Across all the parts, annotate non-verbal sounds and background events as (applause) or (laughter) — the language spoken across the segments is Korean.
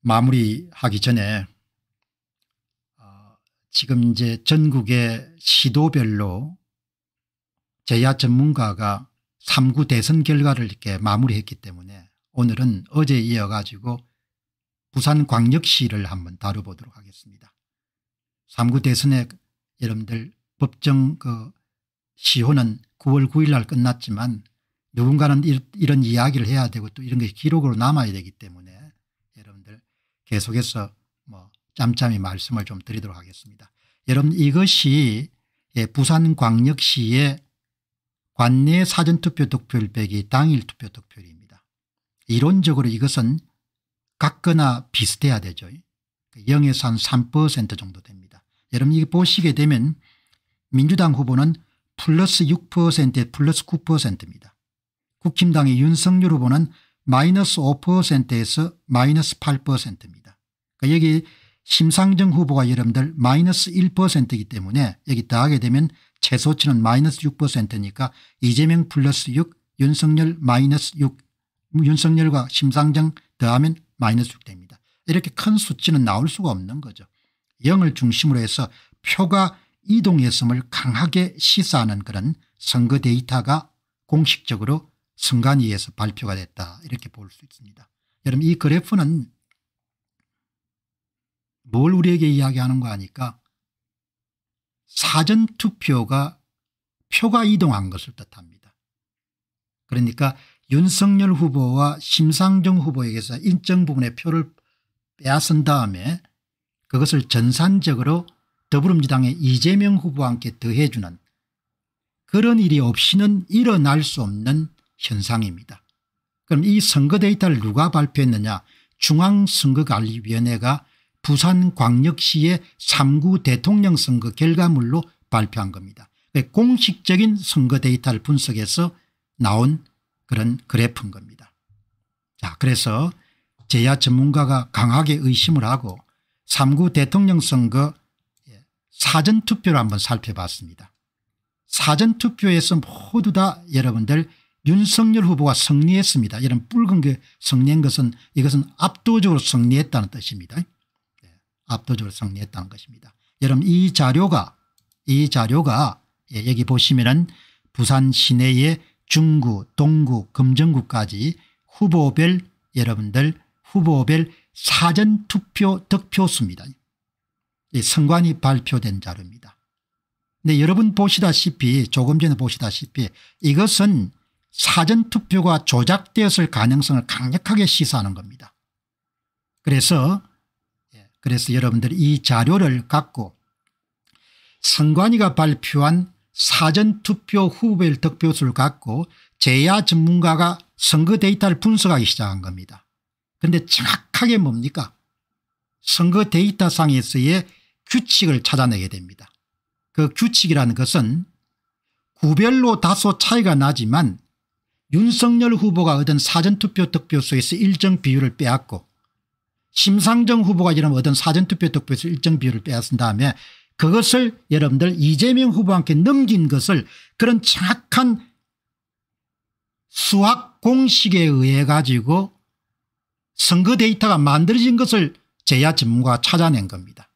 마무리하기 전에 어, 지금 이제 전국의 시도별로 제야 전문가가 3구 대선 결과를 이렇게 마무리했기 때문에 오늘은 어제 이어가지고 부산광역시를 한번 다뤄보도록 하겠습니다. 3구 대선에 여러분들 법정 그 시효는 9월 9일 날 끝났지만 누군가는 이런 이야기를 해야 되고 또 이런 게 기록으로 남아야 되기 때문에 계속해서 뭐 짬짬이 말씀을 좀 드리도록 하겠습니다. 여러분 이것이 예, 부산광역시의 관내 사전투표 득표율 빼기 당일 투표 득표율입니다. 이론적으로 이것은 같거나 비슷해야 되죠. 0에서 그 한3% 정도 됩니다. 여러분 이게 보시게 되면 민주당 후보는 플러스 6%에 플러스 9%입니다. 국힘당의 윤석열 후보는 마이너스 5%에서 마이너스 8%입니다. 그러니까 여기 심상정 후보가 여러분들 마이너스 1%이기 때문에 여기 더하게 되면 최소치는 마이너스 6%니까 이재명 플러스 6 윤석열 마이너스 6 윤석열과 심상정 더하면 마이너스 6 됩니다. 이렇게 큰 수치는 나올 수가 없는 거죠. 0을 중심으로 해서 표가 이동했음을 강하게 시사하는 그런 선거 데이터가 공식적으로 선관위에서 발표가 됐다 이렇게 볼 수 있습니다. 여러분 이 그래프는 뭘 우리에게 이야기하는 거 아니까 사전투표가 표가 이동한 것을 뜻합니다. 그러니까 윤석열 후보와 심상정 후보에게서 일정 부분의 표를 빼앗은 다음에 그것을 전산적으로 더불어민주당의 이재명 후보와 함께 더해주는 그런 일이 없이는 일어날 수 없는 현상입니다. 그럼 이 선거 데이터를 누가 발표했느냐 중앙선거관리위원회가 부산광역시의 3구 대통령 선거 결과물로 발표한 겁니다. 그 공식적인 선거 데이터를 분석해서 나온 그런 그래프인 겁니다. 자 그래서 제야 전문가가 강하게 의심을 하고 3구 대통령 선거 예, 사전투표를 한번 살펴봤습니다. 사전투표에서 모두 다 여러분들 윤석열 후보가 승리했습니다. 이런 붉은 게 승리한 것은 이것은 압도적으로 승리했다는 뜻입니다. 압도적으로 승리했다는 것입니다. 여러분 이 자료가 이 자료가 예, 여기 보시면은 부산 시내의 중구 동구 금정구까지 후보별 여러분들 후보별 사전투표 득표수입니다. 예, 선관위 발표된 자료입니다. 근데 여러분 보시다시피 조금 전에 보시다시피 이것은 사전투표가 조작되었을 가능성을 강력하게 시사하는 겁니다. 그래서 그래서 여러분들이 이 자료를 갖고 선관위가 발표한 사전투표 후보별 득표수를 갖고 재야 전문가가 선거 데이터를 분석하기 시작한 겁니다. 그런데 정확하게 뭡니까 선거 데이터상에서의 규칙을 찾아내게 됩니다. 그 규칙이라는 것은 구별로 다소 차이가 나지만 윤석열 후보가 얻은 사전투표 득표수에서 일정 비율을 빼앗고 심상정 후보가 이런 어떤 사전투표 득표에서 일정 비율을 빼앗은 다음에 그것을 여러분들 이재명 후보한테 넘긴 것을 그런 착한 수학 공식에 의해 가지고 선거 데이터가 만들어진 것을 제야 전문가가 찾아낸 겁니다.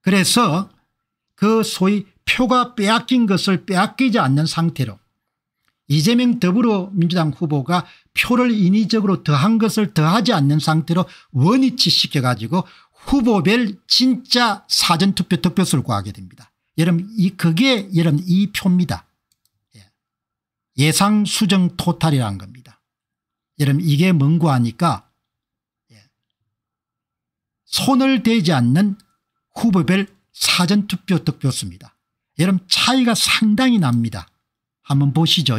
그래서 그 소위 표가 빼앗긴 것을 빼앗기지 않는 상태로 이재명 더불어민주당 후보가 표를 인위적으로 더한 것을 더하지 않는 상태로 원위치 시켜가지고 후보별 진짜 사전투표 득표수를 구하게 됩니다. 여러분 이 그게 여러분 이 표입니다. 예. 예상 수정 토탈이라는 겁니다. 여러분 이게 뭔고 하니까 예. 손을 대지 않는 후보별 사전투표 득표수입니다. 여러분 차이가 상당히 납니다. 한번 보시죠.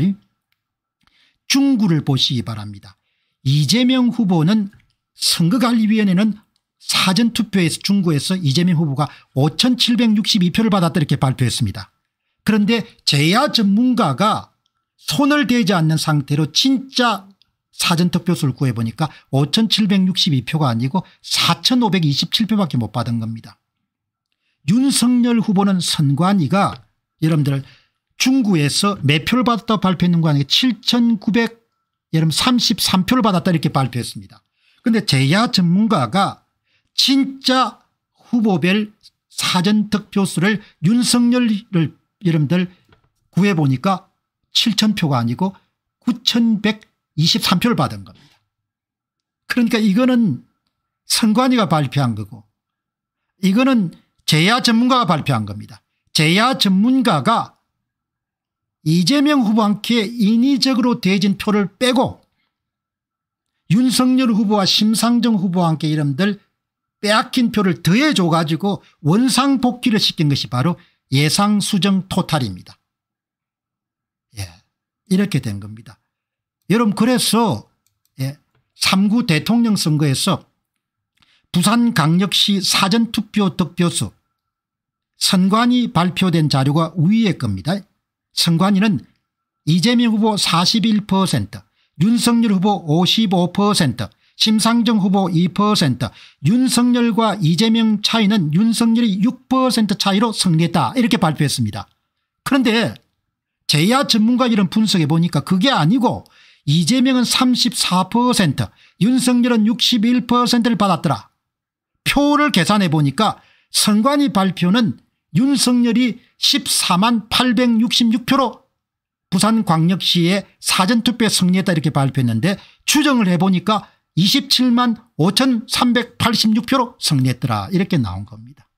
중구를 보시기 바랍니다. 이재명 후보는 선거관리위원회는 사전투표에서 중구에서 이재명 후보가 5762표를 받았다 이렇게 발표했습니다. 그런데 제야 전문가가 손을 대지 않는 상태로 진짜 사전투표수를 구해보니까 5762표가 아니고 4527표밖에 못 받은 겁니다. 윤석열 후보는 선관위가 여러분들 중구에서 몇 표를 받았다고 발표했는 거 아니에요. 7 9 33표를 받았다 이렇게 발표했습니다. 그런데 제야 전문가가 진짜 후보별 사전 득표수를 윤석열을 여러분들 구해보니까 7,000표가 아니고 9,123표를 받은 겁니다. 그러니까 이거는 선관위가 발표한 거고 이거는 제야 전문가가 발표한 겁니다. 제야 전문가가 이재명 후보한테 인위적으로 대진 표를 빼고 윤석열 후보와 심상정 후보한테 이름들 빼앗긴 표를 더해줘가지고 원상복귀를 시킨 것이 바로 예상수정 토탈입니다. 예, 이렇게 된 겁니다. 여러분 그래서 예, 3구 대통령 선거에서 부산강력시 사전투표 득표수 선관위 발표된 자료가 우위의 겁니다. 선관위는 이재명 후보 41%, 윤석열 후보 55%, 심상정 후보 2%, 윤석열과 이재명 차이는 윤석열이 6% 차이로 승리했다 이렇게 발표했습니다. 그런데 제야 전문가 이런 분석해 보니까 그게 아니고 이재명은 34%, 윤석열은 61%를 받았더라. 표를 계산해 보니까 선관위 발표는 윤석열이 14만 866표로 부산광역시의 사전투표에 승리했다 이렇게 발표했는데 추정을 해보니까 27만 5386표로 승리했더라 이렇게 나온 겁니다.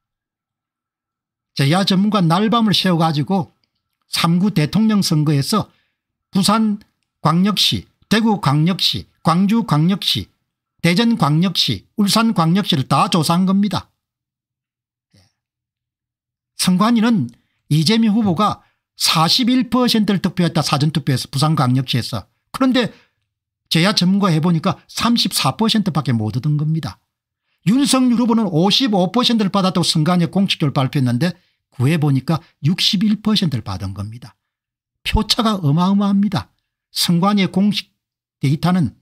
야 전문가 날밤을 새워가지고 3구 대통령 선거에서 부산광역시 대구광역시 광주광역시 대전광역시 울산광역시를 다 조사한 겁니다. 선관위는 이재명 후보가 41%를 득표했다 사전투표에서 부산광역시에서 그런데 제야 전문가 해보니까 34%밖에 못 얻은 겁니다. 윤석열 후보는 55%를 받았다고 선관위 공식적으로 발표했는데 구해보니까 61%를 받은 겁니다. 표차가 어마어마합니다. 선관위의 공식 데이터는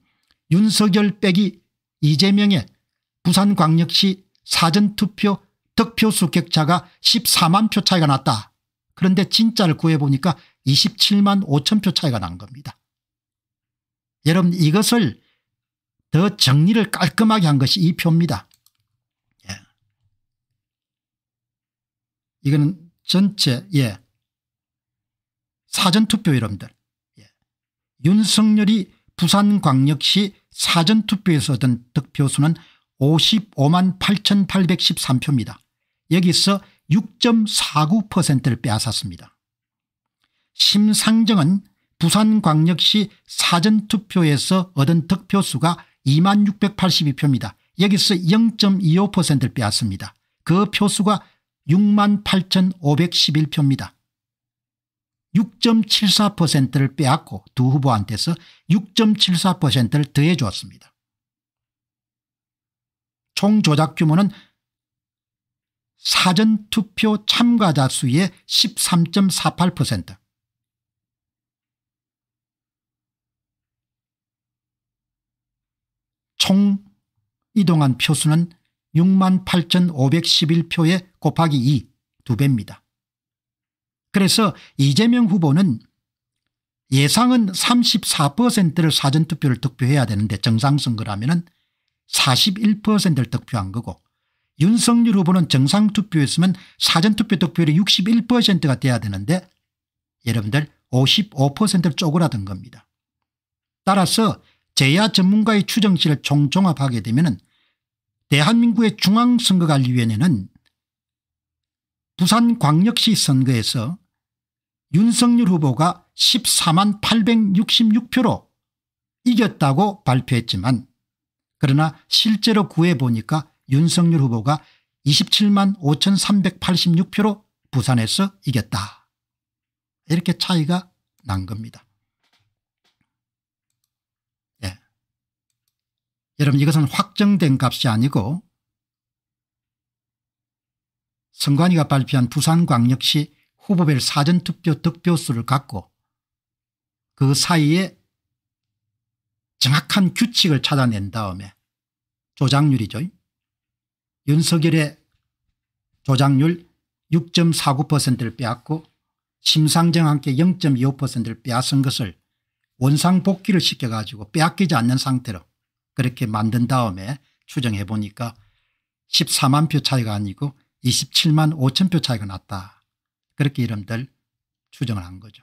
윤석열 빼기 이재명의 부산광역시 사전투표 득표수 격차가 14만 표 차이가 났다. 그런데 진짜를 구해보니까 27만 5천 표 차이가 난 겁니다. 여러분 이것을 더 정리를 깔끔하게 한 것이 이 표입니다. 예. 이거는 전체 예. 사전투표 여러분들 예. 윤석열이 부산광역시 사전투표에서 얻은 득표수는 55만 8,813표입니다. 여기서 6.49%를 빼앗았습니다. 심상정은 부산광역시 사전투표에서 얻은 득표수가 2만 682표입니다. 여기서 0.25%를 빼앗습니다. 그 표수가 6만 8,511표입니다. 6.74%를 빼앗고 두 후보한테서 6.74%를 더해 주었습니다. 총 조작 규모는 사전투표 참가자 수의 13.48%총 이동한 표수는 68,511표에 곱하기 2, 두 배입니다. 그래서 이재명 후보는 예상은 34%를 사전투표를 득표해야 되는데 정상선거라면 41%를 득표한 거고 윤석열 후보는 정상투표였으면 사전투표 득표율이 61%가 돼야 되는데 여러분들 55%를 쪼그라든 겁니다. 따라서 제야 전문가의 추정치를 총종합하게 되면 대한민국의 중앙선거관리위원회는 부산광역시 선거에서 윤석열 후보가 14만 866표로 이겼다고 발표했지만 그러나 실제로 구해보니까 윤석열 후보가 27만 5386표로 부산에서 이겼다. 이렇게 차이가 난 겁니다. 예. 여러분 이것은 확정된 값이 아니고 선관위가 발표한 부산광역시 후보별 사전투표 득표수를 갖고 그 사이에 정확한 규칙을 찾아낸 다음에 조작률이죠. 윤석열의 조작률 6.49%를 빼앗고 심상정 함께 0.25%를 빼앗은 것을 원상복귀를 시켜가지고 빼앗기지 않는 상태로 그렇게 만든 다음에 추정해 보니까 14만 표 차이가 아니고 27만 5천 표 차이가 났다. 그렇게 이름들 추정을 한 거죠.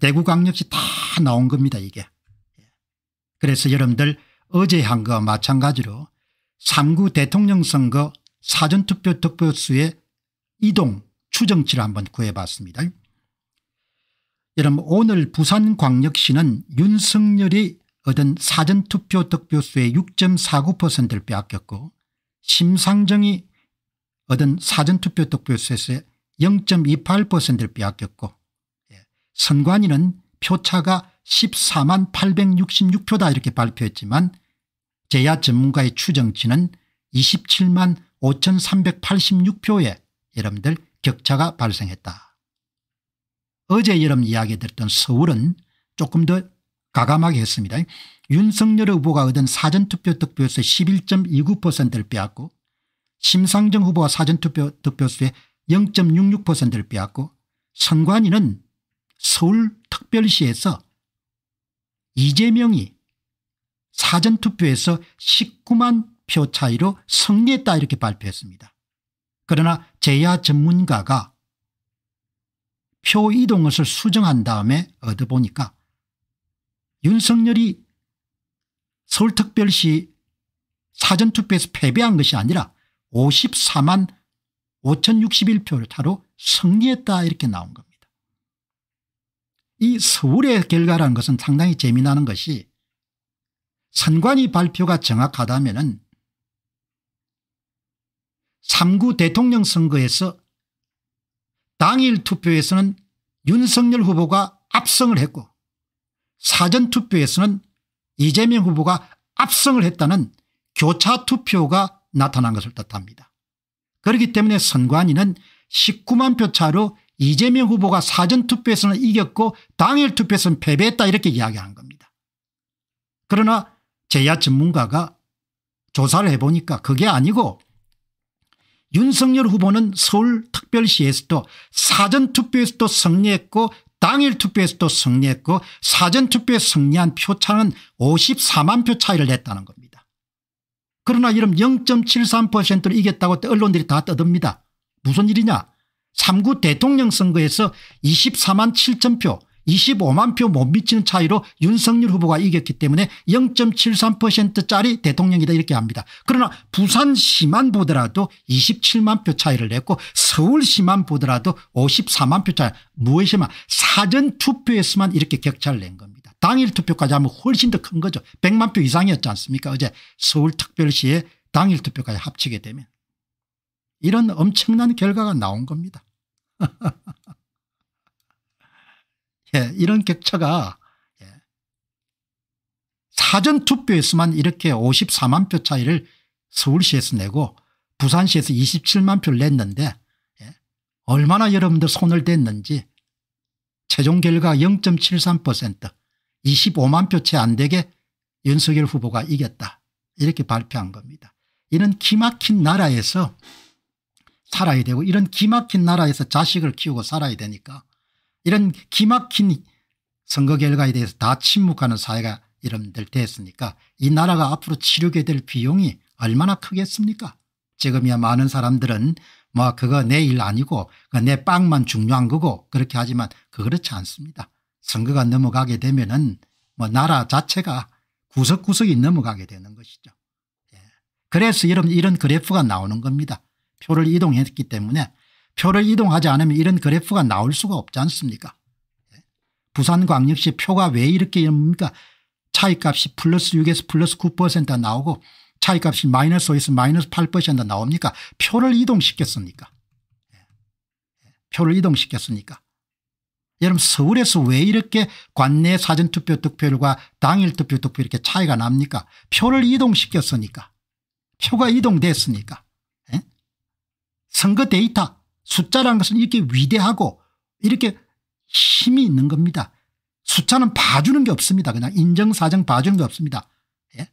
대구광역시 다 나온 겁니다 이게. 그래서 여러분들 어제 한 거와 마찬가지로 3구 대통령 선거 사전투표 득표수의 이동 추정치를 한번 구해봤습니다. 여러분 오늘 부산광역시는 윤석열이 얻은 사전투표 득표수의 6.49%를 빼앗겼고 심상정이 얻은 사전투표 득표수에 0.28%를 빼앗겼고 예, 선관위는 표차가 14만 866표다 이렇게 발표했지만 제야 전문가의 추정치는 27만 5 3 8 6표에 여러분들 격차가 발생했다. 어제 여러분 이야기 드렸던 서울은 조금 더 가감하게 했습니다. 윤석열 후보가 얻은 사전투표 득표수의 11.29%를 빼앗고 심상정 후보가 사전투표 득표수의 0.66%를 빼앗고 선관위는 서울특별시에서 이재명이 사전투표에서 19만 표 차이로 승리했다 이렇게 발표했습니다. 그러나 제야 전문가가 표이동을 수정한 다음에 얻어보니까 윤석열이 서울특별시 사전투표에서 패배한 것이 아니라 54만 5061표를 타로 승리했다 이렇게 나온 겁니다. 이 서울의 결과라는 것은 상당히 재미나는 것이 선관위 발표가 정확하다면 3구 대통령 선거에서 당일 투표에서는 윤석열 후보가 압승을 했고 사전투표에서는 이재명 후보가 압승을 했다는 교차투표가 나타난 것을 뜻합니다. 그렇기 때문에 선관위는 19만 표 차로 이재명 후보가 사전투표에서는 이겼고 당일투표에서는 패배했다 이렇게 이야기한 겁니다. 그러나 제야 전문가가 조사를 해보니까 그게 아니고 윤석열 후보는 서울특별시에서도 사전투표에서도 승리했고 당일 투표에서도 승리했고 사전투표에 승리한 표차는 54만 표 차이를 냈다는 겁니다. 그러나 이런 0.73%를 이겼다고 언론들이 다 떠듭니다. 무슨 일이냐 3구 대통령 선거에서 24만 7천 표 25만 표 못 미치는 차이로 윤석열 후보가 이겼기 때문에 0.73%짜리 대통령이다 이렇게 합니다. 그러나 부산시만 보더라도 27만 표 차이를 냈고 서울시만 보더라도 54만 표 차이 무엇이냐면 사전투표에서만 이렇게 격차를 낸 겁니다. 당일 투표까지 하면 훨씬 더 큰 거죠. 100만 표 이상이었지 않습니까 어제 서울특별시에 당일 투표까지 합치게 되면 이런 엄청난 결과가 나온 겁니다. (laughs) 예, 이런 격차가 예. 사전투표에서만 이렇게 54만 표 차이를 서울시에서 내고 부산시에서 27만 표를 냈는데 예. 얼마나 여러분들 손을 댔는지 최종 결과 0.73% 25만 표 채 안 되게 윤석열 후보가 이겼다 이렇게 발표한 겁니다. 이런 기막힌 나라에서 살아야 되고 이런 기막힌 나라에서 자식을 키우고 살아야 되니까 이런 기막힌 선거 결과에 대해서 다 침묵하는 사회가 이름들 됐으니까 이 나라가 앞으로 치르게 될 비용이 얼마나 크겠습니까 지금이야 많은 사람들은 뭐 그거 내 일 아니고 내 빵만 중요한 거고 그렇게 하지만 그렇지 않습니다. 선거가 넘어가게 되면은 뭐 나라 자체가 구석구석이 넘어가게 되는 것이죠. 예. 그래서 이런 그래프가 나오는 겁니다. 표를 이동했기 때문에 표를 이동하지 않으면 이런 그래프가 나올 수가 없지 않습니까 예? 부산광역시 표가 왜 이렇게 이럽니까 차이값이 플러스 6에서 플러스 9% 나오고 차이값이 마이너스 5에서 마이너스 8% 나옵니까 표를 이동시켰습니까 예. 예. 표를 이동시켰습니까 여러분 서울에서 왜 이렇게 관내 사전투표 득표율과 당일 투표 득표 이렇게 차이가 납니까 표를 이동시켰으니까 표가 이동됐으니까 에? 선거 데이터 숫자라는 것은 이렇게 위대하고 이렇게 힘이 있는 겁니다. 숫자는 봐주는 게 없습니다. 그냥 인정사정 봐주는 게 없습니다. 예?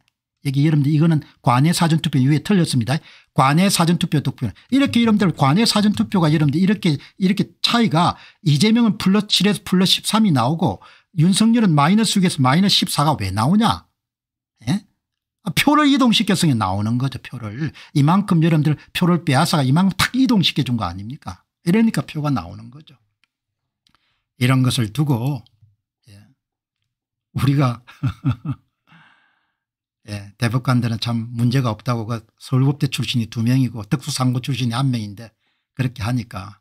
여기 여러분들 이거는 관외 사전투표 이후에 틀렸습니다. 관외 사전투표 덕표는 이렇게 여러분들 관외 사전투표가 여러분들 이렇게 이렇게 차이가 이재명은 플러스 7에서 플러스 13이 나오고 윤석열은 마이너스 6에서 마이너스 14가 왜 나오냐 아, 표를 이동시켜서 나오는 거죠 표를 이만큼 여러분들 표를 빼앗아가 이만큼 탁 이동시켜 준 거 아닙니까 이러니까 표가 나오는 거죠 이런 것을 두고 예. 우리가 (laughs) 예. 대법관들은 참 문제가 없다고 그 서울법대 출신이 두 명이고 특수상고 출신이 한 명인데 그렇게 하니까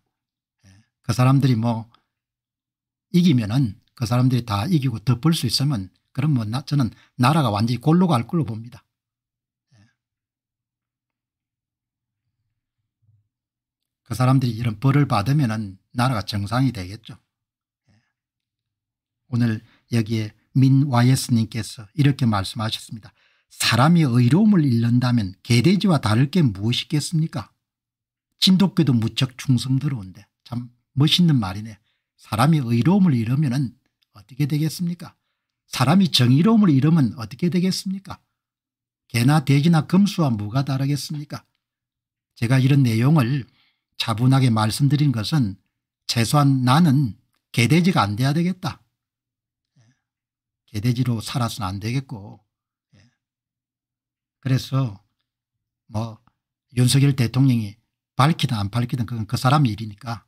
예. 그 사람들이 뭐 이기면은 그 사람들이 다 이기고 더을수 있으면 그럼 뭐 나, 저는 나라가 완전히 골로 갈 걸로 봅니다. 예. 그 사람들이 이런 벌을 받으면 나라가 정상이 되겠죠. 예. 오늘 여기에 민와이스님께서 이렇게 말씀하셨습니다. 사람이 의로움을 잃는다면 개돼지와 다를 게 무엇이겠습니까? 진돗개도 무척 충성스러운데 참 멋있는 말이네. 사람이 의로움을 잃으면 어떻게 되겠습니까? 사람이 정의로움을 잃으면 어떻게 되겠습니까? 개나 돼지나 금수와 무가 다르겠습니까? 제가 이런 내용을 차분하게 말씀드린 것은 최소한 나는 개돼지가 안 돼야 되겠다. 개돼지로 살아서는 안 되겠고 예. 그래서 뭐 윤석열 대통령이 밝히든 안 밝히든 그건 그 사람 일이니까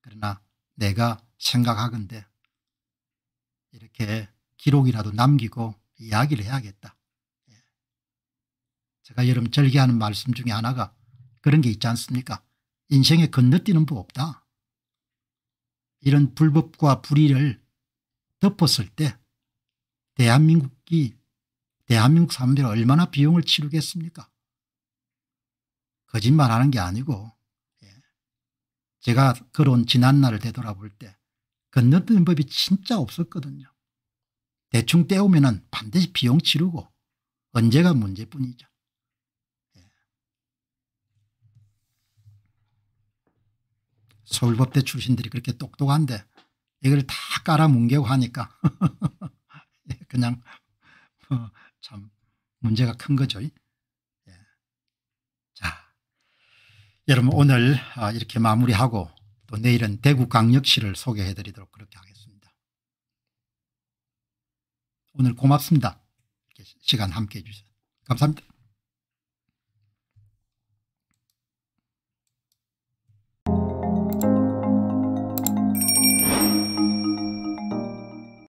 그러나 내가 생각하건대 이렇게 기록이라도 남기고 이야기를 해야겠다. 예. 제가 여러분 절개하는 말씀 중에 하나가 그런 게 있지 않습니까? 인생에 건너뛰는 법 없다. 이런 불법과 불의를 덮었을 때 대한민국이 대한민국 사람들 얼마나 비용을 치르겠습니까? 거짓말하는 게 아니고 예. 제가 그런 지난날을 되돌아볼 때 건너뛰는 법이 진짜 없었거든요. 대충 때우면 반드시 비용 치르고 언제가 문제뿐이죠. 예. 서울법대 출신들이 그렇게 똑똑한데 이걸 다 깔아뭉개고 하니까 (laughs) 예, 그냥 뭐 참 문제가 큰 거죠. 예. 자, 여러분 오늘 아, 이렇게 마무리하고 또 내일은 대구 강력시를 소개해드리도록 그렇게 하겠습니다. 오늘 고맙습니다. 시간 함께 해주셔서 감사합니다.